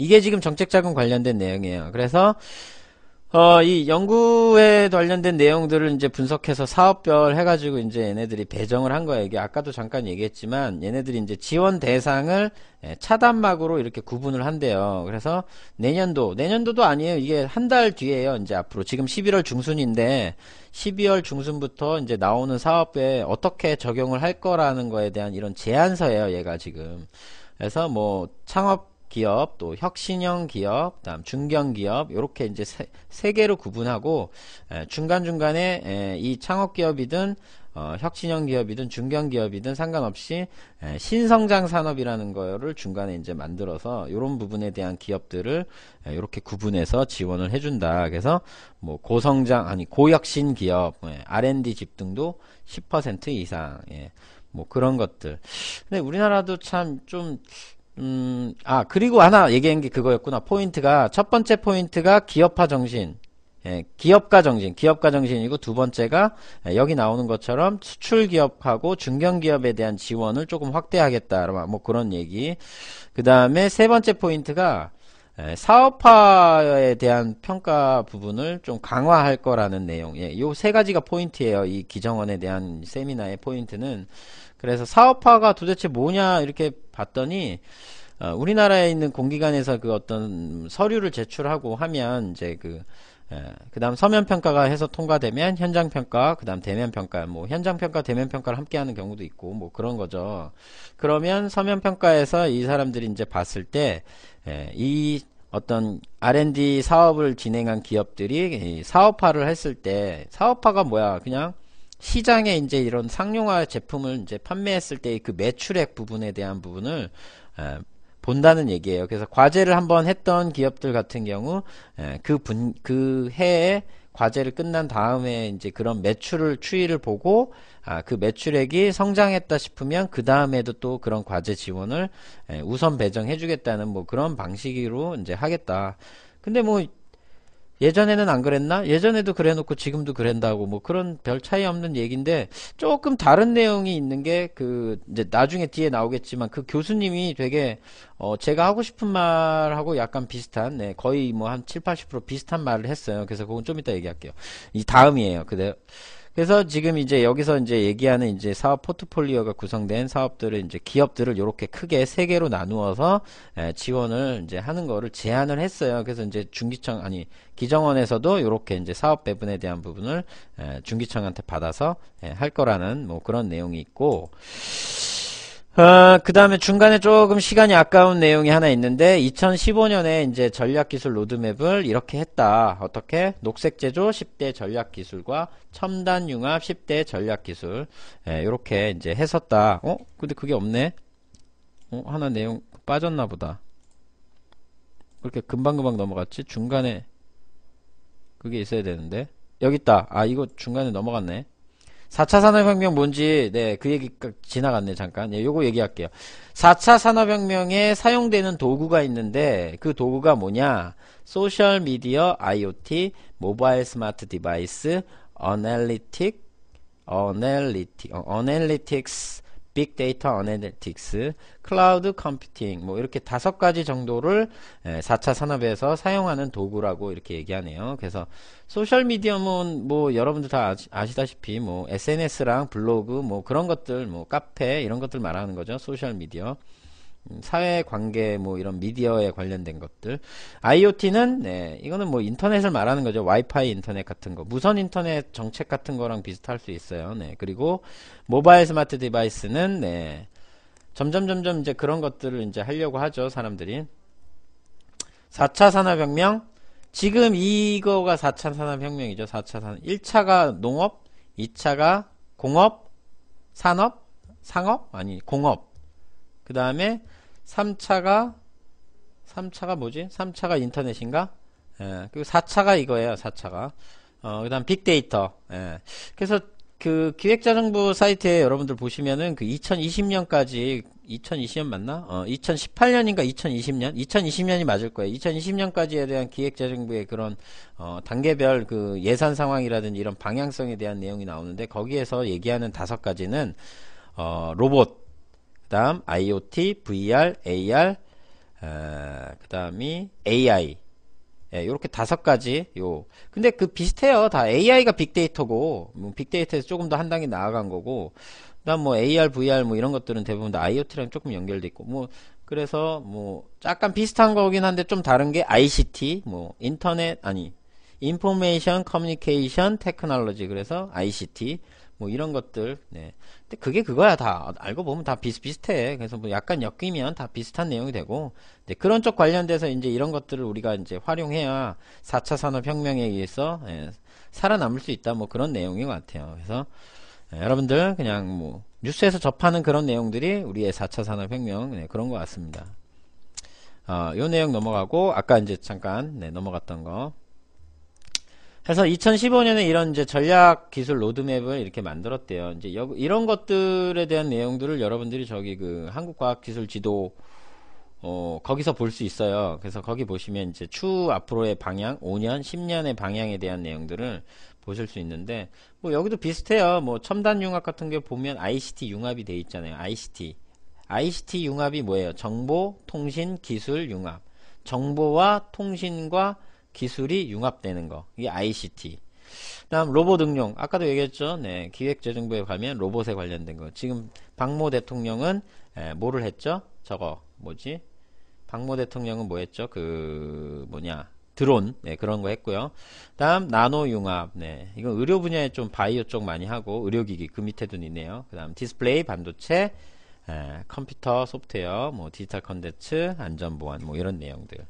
이게 지금 정책자금 관련된 내용이에요. 그래서 어, 이 연구에 관련된 내용들을 이제 분석해서 사업별 해가지고 이제 얘네들이 배정을 한 거예요. 이게 아까도 잠깐 얘기했지만 얘네들이 이제 지원 대상을 예, 차단막으로 이렇게 구분을 한대요. 그래서 내년도, 내년도도 아니에요. 이게 한 달 뒤에요. 이제 앞으로. 지금 11월 중순인데 12월 중순부터 이제 나오는 사업에 어떻게 적용을 할 거라는 거에 대한 이런 제안서예요. 얘가 지금. 그래서 뭐 창업 기업, 또 혁신형 기업, 그다음 중견 기업 이렇게 이제 세, 세 개로 구분하고 중간 중간에 이 창업 기업이든 어, 혁신형 기업이든 중견 기업이든 상관없이 에, 신성장 산업이라는 거를 중간에 이제 만들어서 이런 부분에 대한 기업들을 에, 이렇게 구분해서 지원을 해준다. 그래서 뭐 고성장 아니 고혁신 기업 예, R&D 집등도 10% 이상 예, 뭐 그런 것들. 근데 우리나라도 참좀 음, 아, 그리고 하나 얘기한 게 그거였구나. 포인트가, 첫 번째 포인트가 기업화 정신. 예, 기업가 정신, 기업가 정신이고 두 번째가 예, 여기 나오는 것처럼 수출 기업하고 중견 기업에 대한 지원을 조금 확대하겠다. 뭐, 뭐 그런 얘기. 그 다음에 세 번째 포인트가 예, 사업화에 대한 평가 부분을 좀 강화할 거라는 내용. 예, 요 세 가지가 포인트예요. 이 기정원에 대한 세미나의 포인트는 그래서 사업화가 도대체 뭐냐 이렇게 봤더니 어, 우리나라에 있는 공기관에서 그 어떤 서류를 제출하고 하면 이제 그 예, 그다음 서면 평가가 해서 통과되면 현장 평가, 그다음 대면 평가, 뭐 현장 평가, 대면 평가를 함께 하는 경우도 있고 뭐 그런 거죠. 그러면 서면 평가에서 이 사람들이 이제 봤을 때 이 어떤 R&D 사업을 진행한 기업들이 사업화를 했을 때 사업화가 뭐야? 그냥 시장에 이제 이런 상용화 제품을 이제 판매했을 때의 그 매출액 부분에 대한 부분을 에, 본다는 얘기예요. 그래서 과제를 한번 했던 기업들 같은 경우 에, 그분그 그 해에 과제를 끝난 다음에 이제 그런 매출을 추이를 보고 아, 그 매출액이 성장했다 싶으면 그 다음에도 또 그런 과제 지원을 에, 우선 배정해주겠다는 뭐 그런 방식으로 이제 하겠다. 근데 뭐 예전에는 안 그랬나? 예전에도 그래놓고 지금도 그랬다고뭐 그런 별 차이 없는 얘기인데 조금 다른 내용이 있는 게 그 이제 나중에 뒤에 나오겠지만 그 교수님이 되게 어 제가 하고 싶은 말하고 약간 비슷한 네 거의 뭐 한 7, 80% 비슷한 말을 했어요. 그래서 그건 좀 이따 얘기할게요. 이 다음이에요. 그대 그래서 지금 이제 여기서 이제 얘기하는 이제 사업 포트폴리오가 구성된 사업들을 이제 기업들을 이렇게 크게 세 개로 나누어서 예, 지원을 이제 하는 거를 제안을 했어요. 그래서 이제 중기청 아니 기정원에서도 이렇게 이제 사업 배분에 대한 부분을 예, 중기청한테 받아서 예, 할 거라는 뭐 그런 내용이 있고 아, 그 다음에 중간에 조금 시간이 아까운 내용이 하나 있는데, 2015년에 이제 전략기술 로드맵을 이렇게 했다. 어떻게? 녹색제조 10대 전략기술과 첨단융합 10대 전략기술. 이렇게 예, 이제 했었다. 어? 근데 그게 없네? 어, 하나 내용 빠졌나 보다. 그렇게 금방금방 넘어갔지? 중간에, 그게 있어야 되는데. 여기 있다. 아, 이거 중간에 넘어갔네. 4차 산업혁명 뭔지, 네, 그 얘기 지나갔네, 잠깐. 예, 요거 얘기할게요. 4차 산업혁명에 사용되는 도구가 있는데, 그 도구가 뭐냐? 소셜미디어, IoT, 모바일 스마트 디바이스, 어널리틱, 어널리틱, 어, 어널리틱스, 빅데이터 어네틱스, 클라우드 컴퓨팅 뭐 이렇게 다섯 가지 정도를 4차 예, 산업에서 사용하는 도구라고 이렇게 얘기하네요. 그래서 소셜 미디어는 뭐 여러분들 다 아시다시피 뭐 SNS랑 블로그 뭐 그런 것들 뭐 카페 이런 것들 말하는 거죠. 소셜 미디어. 사회 관계 뭐 이런 미디어에 관련된 것들 IoT는 네, 이거는 뭐 인터넷을 말하는 거죠 와이파이 인터넷 같은 거 무선 인터넷 정책 같은 거랑 비슷할 수 있어요 네 그리고 모바일 스마트 디바이스는 네 점점 점점 이제 그런 것들을 이제 하려고 하죠 사람들이 4차 산업혁명 지금 이거가 4차 산업혁명이죠 4차 산업 1차가 농업 2차가 공업 산업 상업 아니 공업 그 다음에 3차가 3차가 뭐지? 3차가 인터넷인가? 예, 그리고 4차가 이거예요. 4차가. 어, 그 다음 빅데이터. 예. 그래서 그 기획자정부 사이트에 여러분들 보시면은 그 2020년까지 2020년 맞나? 어, 2018년인가 2020년? 2020년이 맞을 거예요. 2020년까지에 대한 기획자정부의 그런 어, 단계별 그 예산 상황이라든지 이런 방향성에 대한 내용이 나오는데 거기에서 얘기하는 다섯 가지는 어, 로봇 그 다음 IoT, VR, AR, 아, 그 다음이 AI 예, 이렇게 다섯 가지 요 근데 그 비슷해요 다 AI가 빅데이터고 뭐 빅데이터에서 조금 더 한 단계 나아간 거고 그다음 뭐 AR, VR 뭐 이런 것들은 대부분 다 IoT랑 조금 연결돼 있고 뭐 그래서 뭐 약간 비슷한 거긴 한데 좀 다른 게 ICT 뭐 인터넷 아니 인포메이션 커뮤니케이션 테크놀로지 그래서 ICT 뭐 이런 것들. 네. 근데 그게 그거야 다 알고 보면 다 비슷비슷해. 그래서 뭐 약간 엮이면 다 비슷한 내용이 되고. 네, 그런 쪽 관련돼서 이제 이런 것들을 우리가 이제 활용해야 4차 산업 혁명에 의해서 예, 살아남을 수 있다. 뭐 그런 내용인 것 같아요. 그래서 예, 여러분들 그냥 뭐 뉴스에서 접하는 그런 내용들이 우리의 4차 산업 혁명 네, 그런 것 같습니다. 어, 요 내용 넘어가고 아까 이제 잠깐 네, 넘어갔던 거. 그래서 2015년에 이런 이제 전략 기술 로드맵을 이렇게 만들었대요. 이제 여, 이런 것들에 대한 내용들을 여러분들이 저기 그 한국과학기술지도 어, 거기서 볼 수 있어요. 그래서 거기 보시면 이제 추후 앞으로의 방향, 5년, 10년의 방향에 대한 내용들을 보실 수 있는데 뭐 여기도 비슷해요. 뭐 첨단 융합 같은 게 보면 ICT 융합이 돼 있잖아요. ICT. ICT 융합이 뭐예요? 정보, 통신, 기술 융합. 정보와 통신과 기술이 융합되는 거. 이게 ICT. 다음 로봇 응용. 아까도 얘기했죠. 네, 기획재정부에 가면 로봇에 관련된 거. 지금 박모 대통령은 에, 뭐를 했죠? 저거 뭐지? 박모 대통령은 뭐 했죠? 그 뭐냐? 드론 네, 그런 거 했고요. 다음 나노 융합. 네. 이건 의료 분야에 좀 바이오 쪽 많이 하고 의료 기기 그 밑에도 있네요. 그다음 디스플레이, 반도체, 에, 컴퓨터, 소프트웨어, 뭐 디지털 컨텐츠, 안전 보안 뭐 이런 내용들.